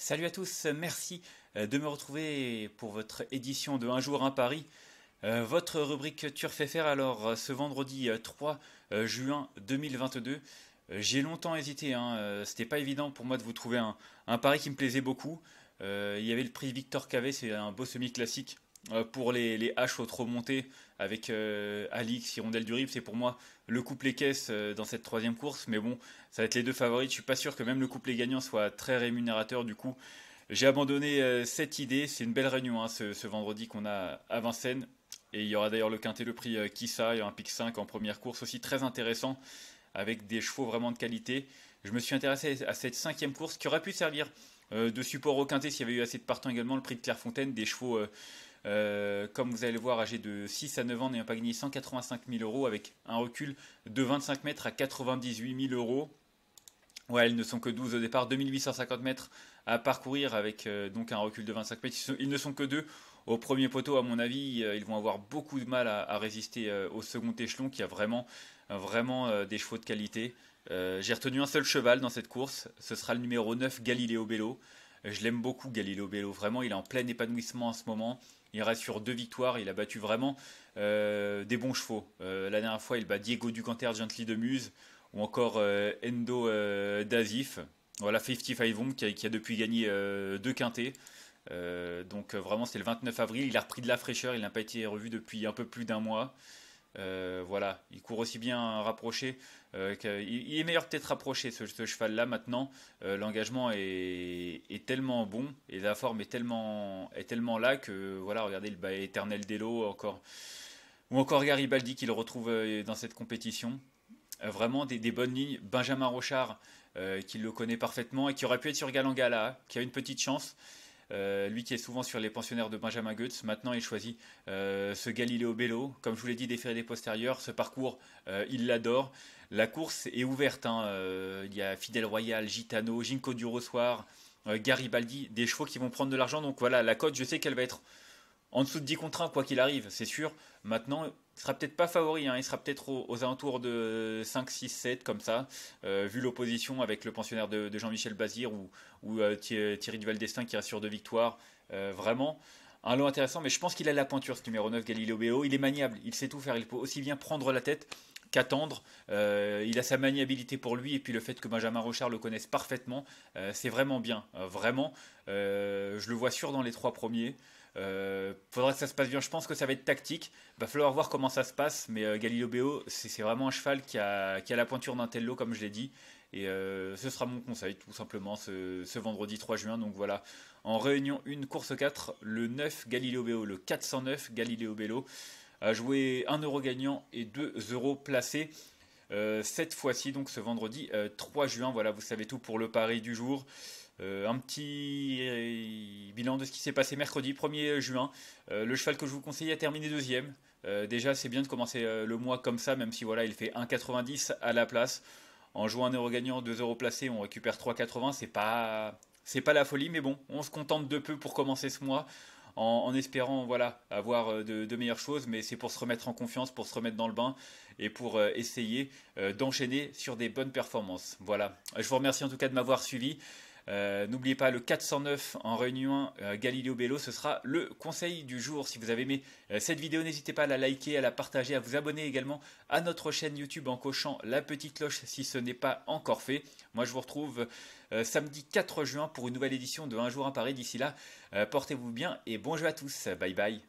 Salut à tous, merci euh, de me retrouver pour votre édition de Un jour un Paris. Euh, votre rubrique Turf faire alors euh, ce vendredi 3 juin 2022. J'ai longtemps hésité, hein. c'était pas évident pour moi de vous trouver un, pari qui me plaisait beaucoup. Il y avait le prix Victor Cavet, c'est un beau semi-classique euh, pour les, les haches trop remontées avec euh, Alix, Hirondelle du Rip, c'est pour moi le couplet caisse euh, dans cette troisième course. Mais bon, ça va être les deux favoris. Je suis pas sûr que même le couplet gagnant soit très rémunérateur. Du coup, j'ai abandonné cette idée. C'est une belle réunion hein, ce, vendredi qu'on a à Vincennes. Et il y aura d'ailleurs le quintet, le prix Kissa, il y un pic 5 en première course aussi très intéressant avec des chevaux vraiment de qualité. Je me suis intéressé à cette cinquième course qui aurait pu servir de support au quintet s'il y avait eu assez de partants également, le prix de Clairefontaine, des chevaux euh, comme vous allez le voir, âgé de 6 à 9 ans, n'ayant pas gagné 185 000 euros avec un recul de 25 mètres à 98 000 euros. Ouais, ils ne sont que 12 au départ, 2850 mètres à parcourir avec euh, donc un recul de 25 mètres. Ils, ne sont que deux au premier poteau, à mon avis. Euh, ils vont avoir beaucoup de mal à, résister au second échelon qui a vraiment, vraiment des chevaux de qualité. J'ai retenu un seul cheval dans cette course, ce sera le numéro 9, Galileo Bello. Je l'aime beaucoup, Galilo Bello. Vraiment, il est en plein épanouissement en ce moment. Il reste sur deux victoires. Il a battu vraiment euh, des bons chevaux. Euh, la dernière fois, il bat Diego Ducanter, Gently de Muse, ou encore euh, Endo Dazif. Voilà, 55 Home qui, a depuis gagné deux quintés. donc vraiment, c'est le 29 avril. Il a repris de la fraîcheur. Il n'a pas été revu depuis un peu plus d'un mois. Euh, voilà, il court aussi bien rapproché. Euh, il est meilleur peut-être rapproché ce, cheval-là maintenant. Euh, l'engagement est, tellement bon et la forme est tellement, est tellement là que voilà, regardez le bah, éternel Delo encore ou encore Garibaldi qu'il retrouve dans cette compétition. vraiment des, des, bonnes lignes. Benjamin Rochard qui le connaît parfaitement et qui aurait pu être sur Galangala, qui a une petite chance. Euh, lui qui est souvent sur les pensionnaires de Benjamin Goetz, maintenant il choisit euh, ce Galileo Bello. Comme je vous l'ai dit, des des postérieurs, ce parcours, euh, il l'adore. La course est ouverte. Hein. il y a Fidel Royal, Gitano, Ginko du Rossoir, Garibaldi, des chevaux qui vont prendre de l'argent. Donc voilà, la cote, je sais qu'elle va être en dessous de 10 contre 1, quoi qu'il arrive, c'est sûr. Maintenant, il sera peut-être pas favori, hein. il sera peut-être aux, alentours de 5, 6, 7 comme ça, euh, vu l'opposition avec le pensionnaire de, Jean-Michel Bazir ou, euh, Thierry Duval-Destin qui sûr de victoire. Euh, vraiment, un lot intéressant, mais je pense qu'il a la pointure ce numéro 9, Galileo Béo. Il est maniable, il sait tout faire, il peut aussi bien prendre la tête qu'attendre. il a sa maniabilité pour lui et puis le fait que Benjamin Rochard le connaisse parfaitement, c'est vraiment bien. vraiment, je le vois sûr dans les trois premiers. Euh, faudra que ça se passe bien. Je pense que ça va être tactique. Va falloir voir comment ça se passe. Mais euh, Galileo c'est vraiment un cheval qui a, la pointure d'un tel lot, comme je l'ai dit. Et euh, ce sera mon conseil, tout simplement, ce, vendredi 3 juin. Donc voilà, en réunion 1, course 4, le 9 Galileo béo le 409 Galileo Bello. A joué 1 euro gagnant et 2 euros placés. Euh, cette fois-ci, donc ce vendredi 3 euh, juin. Voilà, vous savez tout pour le pari du jour. Euh, un petit bilan de ce qui s'est passé mercredi 1er juin. le cheval que je vous conseille a terminé deuxième. déjà, c'est bien de commencer le mois comme ça, même si voilà, il fait 1,90 à la place. En jouant un euro gagnant, 2 euros placés, on récupère 3,80. C'est pas, c'est pas la folie, mais bon, on se contente de peu pour commencer ce mois en, espérant voilà avoir euh, de, de meilleures choses, mais c'est pour se remettre en confiance, pour se remettre dans le bain et pour euh, essayer euh, d'enchaîner sur des bonnes performances. Voilà. Je vous remercie en tout cas de m'avoir suivi. Euh, n'oubliez pas le 409 en réunion euh, Galileo Bello, ce sera le conseil du jour. Si vous avez aimé euh, cette vidéo, n'hésitez pas à la liker, à la partager, à vous abonner également à notre chaîne YouTube en cochant la petite cloche si ce n'est pas encore fait. Moi je vous retrouve samedi 4 juin pour une nouvelle édition de Un jour à Paris. D'ici là, portez-vous bien et bon jeu à tous. Bye bye.